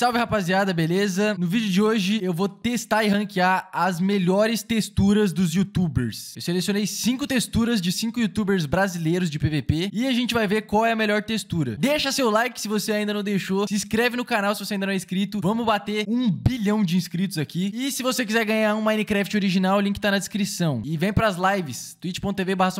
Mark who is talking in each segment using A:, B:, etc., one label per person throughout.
A: Salve rapaziada, beleza? No vídeo de hoje eu vou testar e ranquear as melhores texturas dos youtubers. Eu selecionei 5 texturas de 5 youtubers brasileiros de PVP e a gente vai ver qual é a melhor textura. Deixa seu like se você ainda não deixou, se inscreve no canal se você ainda não é inscrito. Vamos bater um bilhão de inscritos aqui. E se você quiser ganhar um Minecraft original, o link tá na descrição. E vem pras lives, twitch.tv barra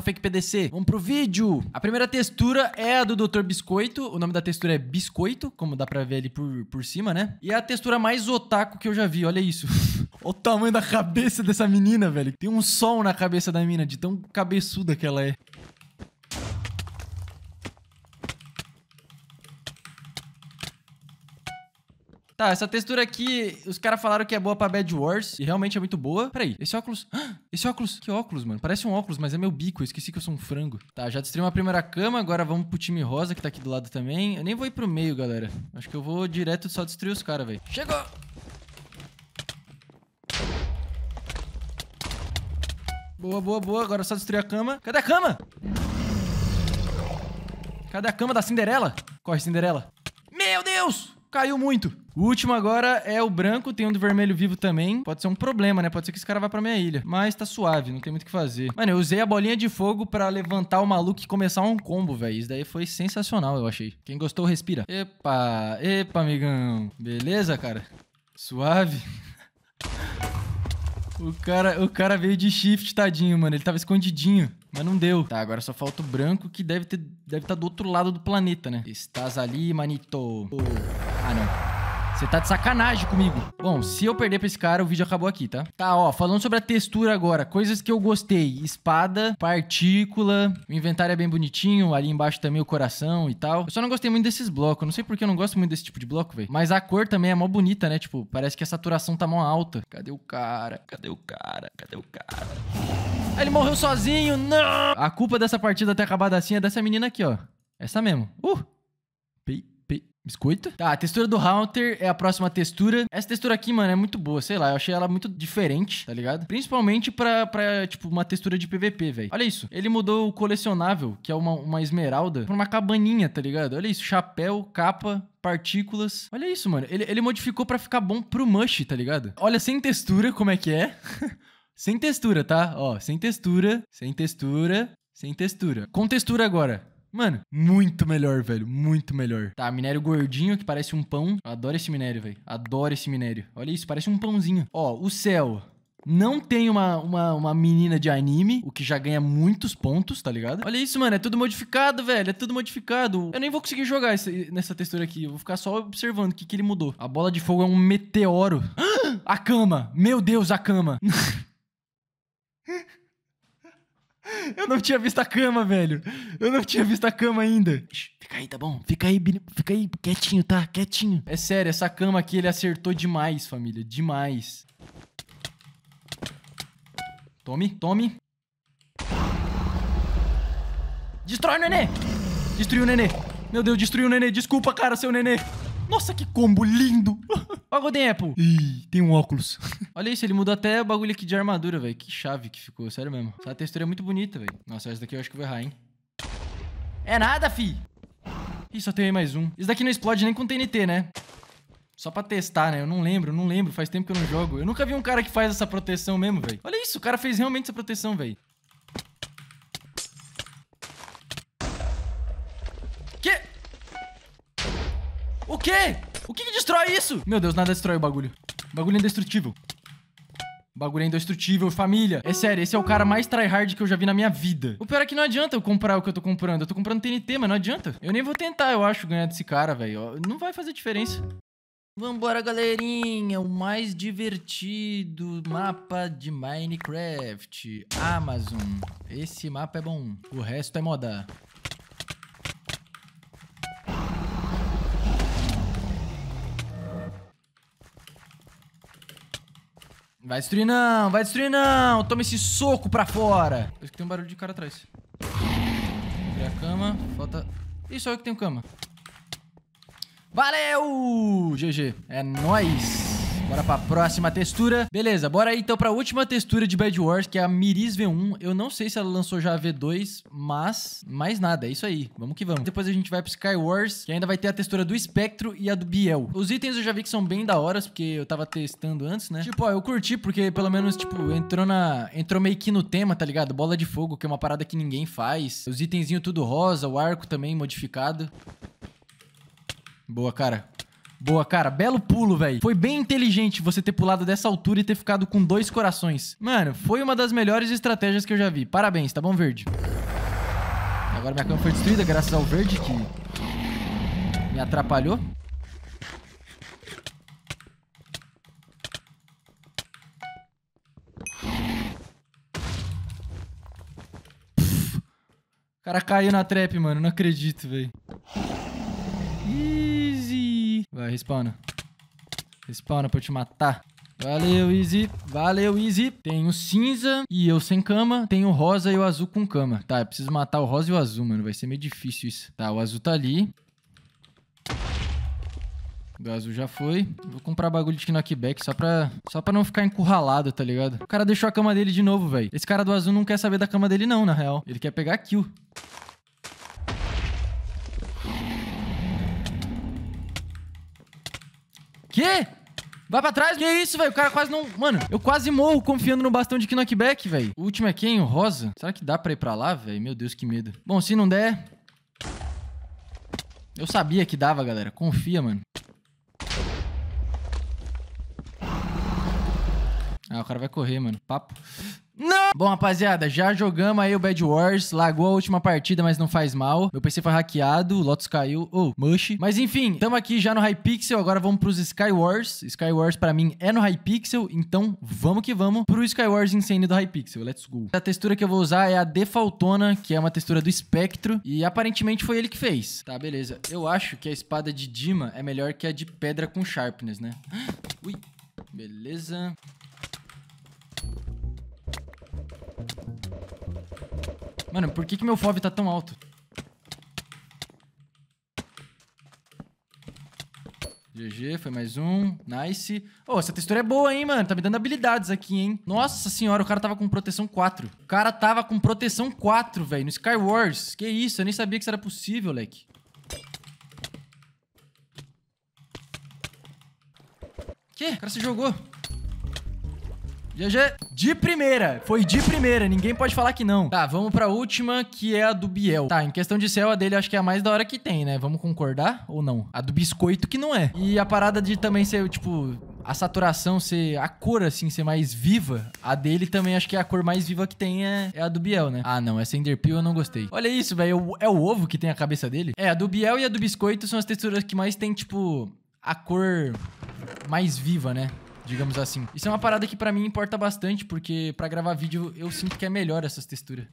A: Vamos pro vídeo! A primeira textura é a do Dr. Biscoito, o nome da textura é Biscoito, como dá pra ver ali por, por cima né? E é a textura mais otaku que eu já vi, olha isso. Olha o tamanho da cabeça dessa menina, velho. Tem um sol na cabeça da menina, de tão cabeçuda que ela é. Tá, essa textura aqui, os caras falaram que é boa pra Bad Wars, e realmente é muito boa. Peraí, esse óculos... Ah, esse óculos, que óculos, mano? Parece um óculos, mas é meu bico, eu esqueci que eu sou um frango. Tá, já destruí uma primeira cama, agora vamos pro time rosa que tá aqui do lado também. Eu nem vou ir pro meio, galera. Acho que eu vou direto só destruir os caras, velho. Chegou! Boa, boa, boa. Agora é só destruir a cama. Cadê a cama? Cadê a cama da Cinderela? Corre, Cinderela. Meu Deus! Caiu muito. O último agora é o branco, tem um do vermelho vivo também. Pode ser um problema, né? Pode ser que esse cara vá pra minha ilha. Mas tá suave, não tem muito o que fazer. Mano, eu usei a bolinha de fogo pra levantar o maluco e começar um combo, velho. Isso daí foi sensacional, eu achei. Quem gostou, respira. Epa, epa, amigão. Beleza, cara? Suave. O cara, o cara veio de shift, tadinho, mano. Ele tava escondidinho, mas não deu. Tá, agora só falta o branco, que deve ter, deve tá do outro lado do planeta, né? Estás ali, manito. Oh. Ah, não. Você tá de sacanagem comigo. Bom, se eu perder pra esse cara, o vídeo acabou aqui, tá? Tá, ó, falando sobre a textura agora. Coisas que eu gostei. Espada, partícula, o inventário é bem bonitinho, ali embaixo também o coração e tal. Eu só não gostei muito desses blocos. Não sei porque eu não gosto muito desse tipo de bloco, velho. Mas a cor também é mó bonita, né? Tipo, parece que a saturação tá mó alta. Cadê o cara? Cadê o cara? Cadê o cara? Ah, ele morreu sozinho, não! A culpa dessa partida ter acabado assim é dessa menina aqui, ó. Essa mesmo. Uh! Biscoito. Tá, a textura do Haunter é a próxima textura. Essa textura aqui, mano, é muito boa. Sei lá, eu achei ela muito diferente, tá ligado? Principalmente pra, pra tipo, uma textura de PVP, velho. Olha isso. Ele mudou o colecionável, que é uma, uma esmeralda, pra uma cabaninha, tá ligado? Olha isso. Chapéu, capa, partículas. Olha isso, mano. Ele, ele modificou pra ficar bom pro Mush, tá ligado? Olha, sem textura, como é que é? sem textura, tá? Ó, sem textura, sem textura, sem textura. Com textura agora. Mano, muito melhor, velho. Muito melhor. Tá, minério gordinho que parece um pão. adoro esse minério, velho. Adoro esse minério. Olha isso, parece um pãozinho. Ó, o céu. Não tem uma, uma, uma, menina de anime, o que já ganha muitos pontos, tá ligado? Olha isso, mano. É tudo modificado, velho. É tudo modificado. Eu nem vou conseguir jogar esse, nessa textura aqui. Eu vou ficar só observando o que, que ele mudou. A bola de fogo é um meteoro. a cama. Meu Deus, a cama. Eu não tinha visto a cama, velho. Eu não tinha visto a cama ainda. Fica aí, tá bom? Fica aí, fica aí quietinho, tá? Quietinho. É sério, essa cama aqui ele acertou demais, família. Demais. Tome, tome. Destrói o nenê! Destruiu o nenê! Meu Deus, destruiu o nenê! Desculpa, cara, seu nenê! Nossa, que combo lindo! o Golden Apple. Ih, tem um óculos. Olha isso, ele mudou até o bagulho aqui de armadura, velho. Que chave que ficou, sério mesmo. Essa textura é muito bonita, velho. Nossa, essa daqui eu acho que eu vou errar, hein? É nada, fi! Ih, só tem mais um. Isso daqui não explode nem com TNT, né? Só pra testar, né? Eu não lembro, não lembro. Faz tempo que eu não jogo. Eu nunca vi um cara que faz essa proteção mesmo, velho. Olha isso, o cara fez realmente essa proteção, velho. Destrói isso! Meu Deus, nada destrói o bagulho. bagulho é indestrutível. Bagulho é indestrutível, família. É sério, esse é o cara mais tryhard que eu já vi na minha vida. O pior é que não adianta eu comprar o que eu tô comprando. Eu tô comprando TNT, mas não adianta. Eu nem vou tentar, eu acho, ganhar desse cara, velho. Não vai fazer diferença. Vambora, galerinha! O mais divertido mapa de Minecraft. Amazon. Esse mapa é bom. O resto é moda. Vai destruir não, vai destruir não. Toma esse soco pra fora. Acho que tem um barulho de cara atrás. Tirei a cama, falta... Ih, só eu que tenho cama. Valeu! GG. É nóis. Bora pra próxima textura. Beleza, bora aí então pra última textura de Bad Wars, que é a Miris V1. Eu não sei se ela lançou já a V2, mas mais nada, é isso aí. Vamos que vamos. Depois a gente vai pro Sky Wars, que ainda vai ter a textura do Espectro e a do Biel. Os itens eu já vi que são bem da hora, porque eu tava testando antes, né? Tipo, ó, eu curti porque pelo menos, tipo, entrou na... Entrou meio que no tema, tá ligado? Bola de fogo, que é uma parada que ninguém faz. Os itenzinhos tudo rosa, o arco também modificado. Boa, cara. Boa, cara. Belo pulo, velho. Foi bem inteligente você ter pulado dessa altura e ter ficado com dois corações. Mano, foi uma das melhores estratégias que eu já vi. Parabéns, tá bom, verde? Agora minha cama foi destruída graças ao verde que me atrapalhou. O cara caiu na trap, mano. Não acredito, velho. Ih. Vai, respawna. Respawna pra eu te matar. Valeu, Easy. Valeu, Easy. Tenho cinza e eu sem cama. Tenho rosa e o azul com cama. Tá, eu preciso matar o rosa e o azul, mano. Vai ser meio difícil isso. Tá, o azul tá ali. O azul já foi. Vou comprar bagulho de knockback só pra, só pra não ficar encurralado, tá ligado? O cara deixou a cama dele de novo, velho. Esse cara do azul não quer saber da cama dele não, na real. Ele quer pegar a kill. Quê? Vai pra trás? Que isso, velho? O cara quase não... Mano, eu quase morro confiando no bastão de knockback, velho. O último é quem? O Rosa? Será que dá pra ir pra lá, velho? Meu Deus, que medo. Bom, se não der... Eu sabia que dava, galera. Confia, mano. Ah, o cara vai correr, mano. Papo. Não! Bom, rapaziada, já jogamos aí o Bad Wars. Lagou a última partida, mas não faz mal. Meu PC foi hackeado, o Lotus caiu. Oh, mush. Mas enfim, estamos aqui já no Hypixel. Agora vamos pros Skywars. Skywars pra mim é no Hypixel, então vamos que vamos pro Skywars Insane do Hypixel. Let's go. A textura que eu vou usar é a Defaultona, que é uma textura do espectro. E aparentemente foi ele que fez. Tá, beleza. Eu acho que a espada de Dima é melhor que a de pedra com Sharpness, né? Ui. Beleza. Mano, por que, que meu FOV tá tão alto? GG, foi mais um. Nice. Ô, oh, essa textura é boa, hein, mano? Tá me dando habilidades aqui, hein? Nossa senhora, o cara tava com proteção 4. O cara tava com proteção 4, velho, no Sky Wars. Que isso, eu nem sabia que isso era possível, leque. Que? O cara se jogou. GG. De primeira. Foi de primeira. Ninguém pode falar que não. Tá, vamos pra última, que é a do Biel. Tá, em questão de céu, a dele acho que é a mais da hora que tem, né? Vamos concordar ou não? A do biscoito que não é. E a parada de também ser, tipo, a saturação ser. A cor, assim, ser mais viva. A dele também acho que é a cor mais viva que tem é, é a do Biel, né? Ah, não. Essa Enderpeel eu não gostei. Olha isso, velho. É, é o ovo que tem a cabeça dele? É, a do Biel e a do biscoito são as texturas que mais tem, tipo, a cor mais viva, né? digamos assim. Isso é uma parada que para mim importa bastante, porque para gravar vídeo eu sinto que é melhor essas texturas.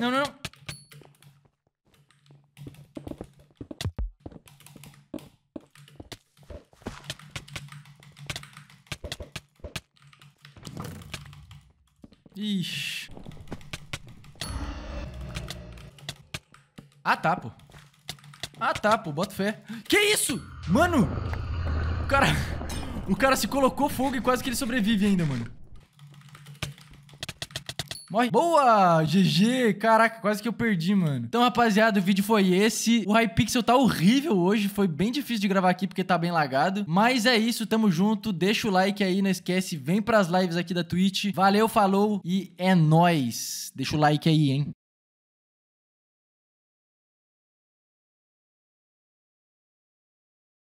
A: Não, não, não. Ixi. Ah, tá, pô. Ah, tá, pô. Bota fé. Que isso? Mano! O cara... O cara se colocou fogo e quase que ele sobrevive ainda, mano. Morre. Boa! GG! Caraca, quase que eu perdi, mano. Então, rapaziada, o vídeo foi esse. O Hypixel tá horrível hoje. Foi bem difícil de gravar aqui porque tá bem lagado. Mas é isso, tamo junto. Deixa o like aí, não esquece. Vem pras lives aqui da Twitch. Valeu, falou e é nóis. Deixa o like aí, hein?